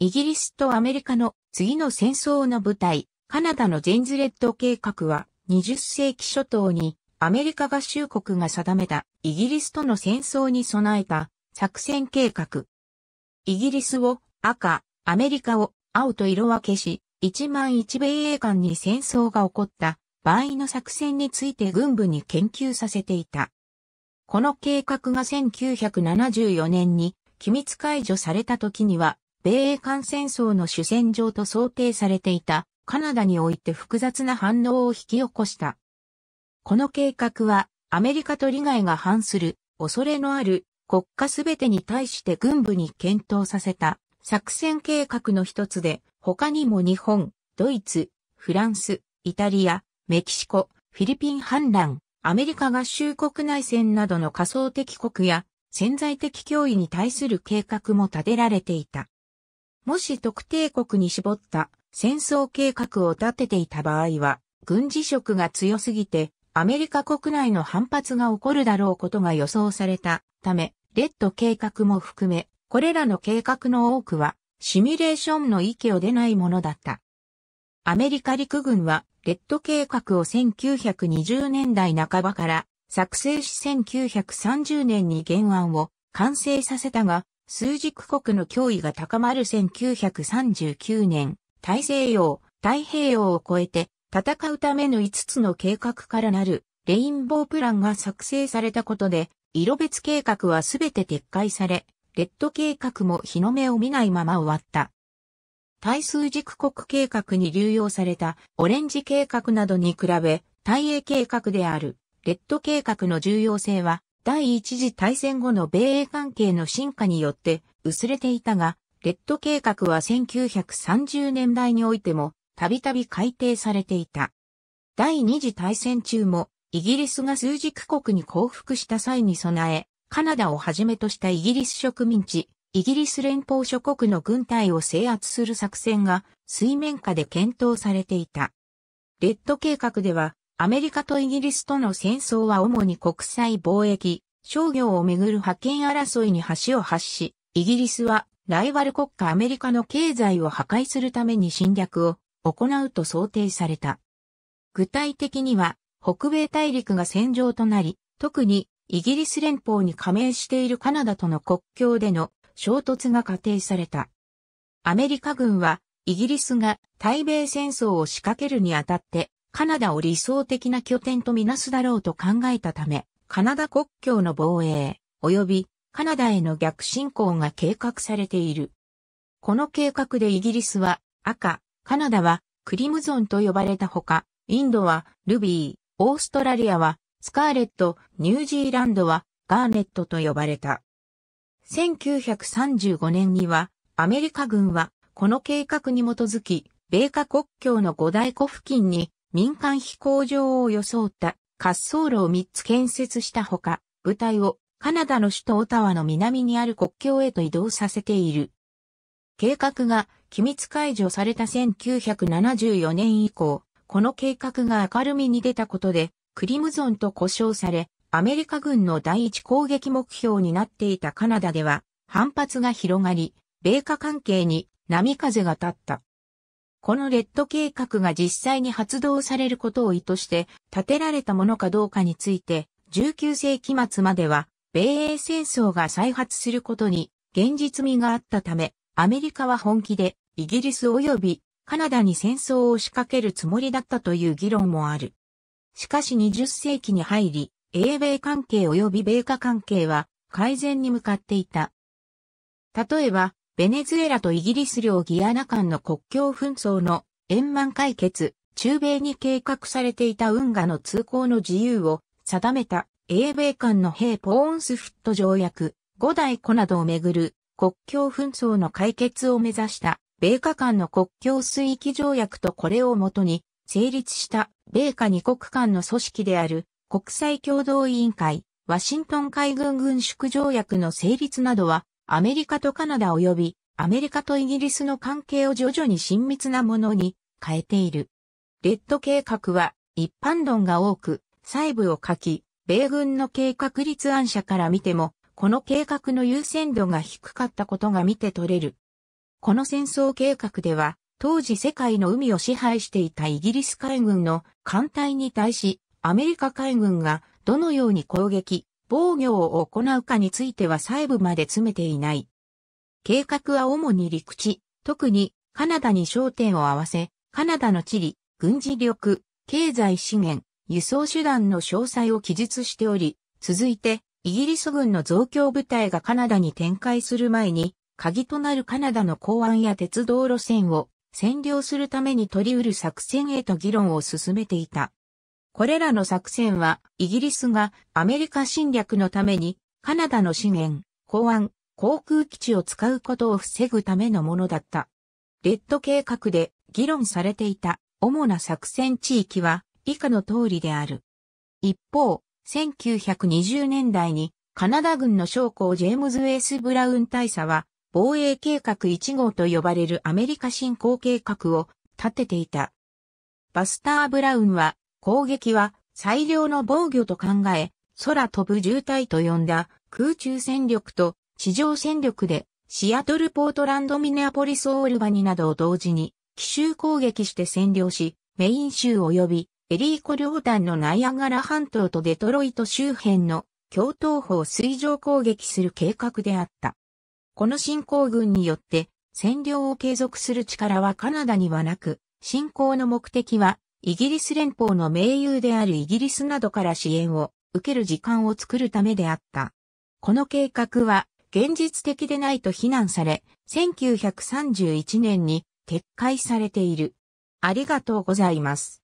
イギリスとアメリカの次の戦争の舞台、カナダのジェンズレッド計画は20世紀初頭にアメリカ合衆国が定めたイギリスとの戦争に備えた作戦計画。イギリスを赤、アメリカを青と色分けし、1万1米英間に戦争が起こった場合の作戦について軍部に研究させていた。この計画が1974年に機密解除された時には米英感戦争の主戦場と想定されていたカナダにおいて複雑な反応を引き起こした。この計画はアメリカと利害が反する恐れのある国家すべてに対して軍部に検討させた作戦計画の一つで他にも日本、ドイツ、フランス、イタリア、メキシコ、フィリピン反乱、アメリカ合衆国内戦などの仮想敵国や潜在的脅威に対する計画も立てられていた。もし特定国に絞った戦争計画を立てていた場合は、軍事色が強すぎて、アメリカ国内の反発が起こるだろうことが予想されたため、レッド計画も含め、これらの計画の多くは、シミュレーションの域を出ないものだった。アメリカ陸軍は、レッド計画を1920年代半ばから作成し1930年に原案を完成させたが、数軸国の脅威が高まる1939年、大西洋、太平洋を越えて戦うための5つの計画からなるレインボープランが作成されたことで、色別計画はすべて撤回され、レッド計画も日の目を見ないまま終わった。対数軸国計画に流用されたオレンジ計画などに比べ、大英計画であるレッド計画の重要性は第一次大戦後の米英関係の進化によって薄れていたが、レッド計画は1930年代においてもたびたび改定されていた。第二次大戦中もイギリスが数軸国に降伏した際に備え、カナダをはじめとしたイギリス植民地、イギリス連邦諸国の軍隊を制圧する作戦が水面下で検討されていた。レッド計画ではアメリカとイギリスとの戦争は主に国際貿易、商業をめぐる覇権争いに橋を発し、イギリスはライバル国家アメリカの経済を破壊するために侵略を行うと想定された。具体的には北米大陸が戦場となり、特にイギリス連邦に加盟しているカナダとの国境での衝突が仮定された。アメリカ軍はイギリスが対米戦争を仕掛けるにあたってカナダを理想的な拠点とみなすだろうと考えたため、カナダ国境の防衛、及びカナダへの逆進行が計画されている。この計画でイギリスは赤、カナダはクリムゾンと呼ばれたほか、インドはルビー、オーストラリアはスカーレット、ニュージーランドはガーネットと呼ばれた。1935年にはアメリカ軍はこの計画に基づき、米花国境の五大湖付近に民間飛行場を装った滑走路を3つ建設したほか、部隊をカナダの首都オタワの南にある国境へと移動させている。計画が機密解除された1974年以降、この計画が明るみに出たことで、クリムゾンと呼称され、アメリカ軍の第一攻撃目標になっていたカナダでは、反発が広がり、米価関係に波風が立った。このレッド計画が実際に発動されることを意図して建てられたものかどうかについて、19世紀末までは、米英戦争が再発することに現実味があったため、アメリカは本気でイギリス及びカナダに戦争を仕掛けるつもりだったという議論もある。しかし20世紀に入り、英米関係及び米価関係は改善に向かっていた。例えば、ベネズエラとイギリス領ギアナ間の国境紛争の円満解決、中米に計画されていた運河の通行の自由を定めた英米間の兵ポーンスフット条約、五大湖などをめぐる国境紛争の解決を目指した米下間の国境水域条約とこれをもとに成立した米下二国間の組織である国際共同委員会、ワシントン海軍軍縮条約の成立などはアメリカとカナダ及びアメリカとイギリスの関係を徐々に親密なものに変えている。レッド計画は一般論が多く、細部を書き、米軍の計画立案者から見ても、この計画の優先度が低かったことが見て取れる。この戦争計画では、当時世界の海を支配していたイギリス海軍の艦隊に対し、アメリカ海軍がどのように攻撃、防御を行うかについては細部まで詰めていない。計画は主に陸地、特にカナダに焦点を合わせ、カナダの地理、軍事力、経済資源、輸送手段の詳細を記述しており、続いて、イギリス軍の増強部隊がカナダに展開する前に、鍵となるカナダの港湾や鉄道路線を占領するために取り得る作戦へと議論を進めていた。これらの作戦は、イギリスがアメリカ侵略のために、カナダの資源、港湾、航空基地を使うことを防ぐためのものだった。レッド計画で議論されていた主な作戦地域は以下の通りである。一方、1920年代にカナダ軍の将校ジェームズ・ウェイス・ブラウン大佐は防衛計画1号と呼ばれるアメリカ侵攻計画を立てていた。バスター・ブラウンは攻撃は最良の防御と考え、空飛ぶ渋滞と呼んだ空中戦力と地上戦力でシアトルポートランドミネアポリスオールバニなどを同時に奇襲攻撃して占領し、メイン州及びエリーコ両端のナイアガラ半島とデトロイト周辺の共闘法を水上攻撃する計画であった。この進行軍によって占領を継続する力はカナダにはなく、進行の目的はイギリス連邦の盟友であるイギリスなどから支援を受ける時間を作るためであった。この計画は現実的でないと非難され、1931年に撤回されている。ありがとうございます。